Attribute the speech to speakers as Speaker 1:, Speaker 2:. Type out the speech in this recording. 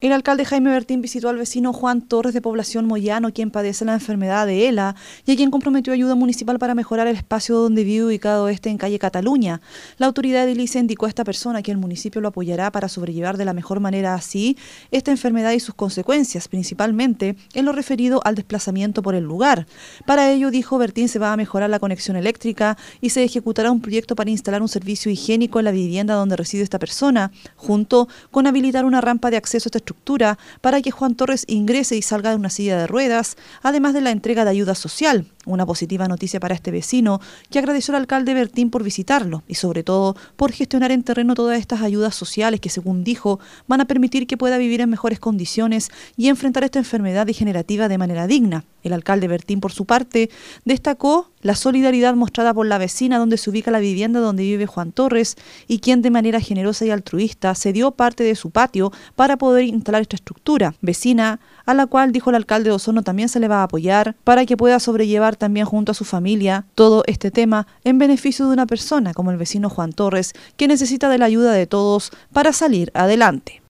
Speaker 1: El alcalde Jaime Bertín visitó al vecino Juan Torres de Población Moyano, quien padece la enfermedad de ELA y a quien comprometió ayuda municipal para mejorar el espacio donde vive ubicado este en calle Cataluña. La autoridad edilicia indicó a esta persona que el municipio lo apoyará para sobrellevar de la mejor manera así esta enfermedad y sus consecuencias, principalmente en lo referido al desplazamiento por el lugar. Para ello, dijo Bertín, se va a mejorar la conexión eléctrica y se ejecutará un proyecto para instalar un servicio higiénico en la vivienda donde reside esta persona, junto con habilitar una rampa de acceso a esta estructura para que Juan Torres ingrese y salga de una silla de ruedas, además de la entrega de ayuda social. Una positiva noticia para este vecino, que agradeció al alcalde Bertín por visitarlo y sobre todo por gestionar en terreno todas estas ayudas sociales que, según dijo, van a permitir que pueda vivir en mejores condiciones y enfrentar esta enfermedad degenerativa de manera digna. El alcalde Bertín, por su parte, destacó la solidaridad mostrada por la vecina donde se ubica la vivienda donde vive Juan Torres y quien de manera generosa y altruista cedió parte de su patio para poder instalar esta estructura vecina, a la cual, dijo el alcalde de también se le va a apoyar para que pueda sobrellevar también junto a su familia todo este tema en beneficio de una persona como el vecino Juan Torres, que necesita de la ayuda de todos para salir adelante.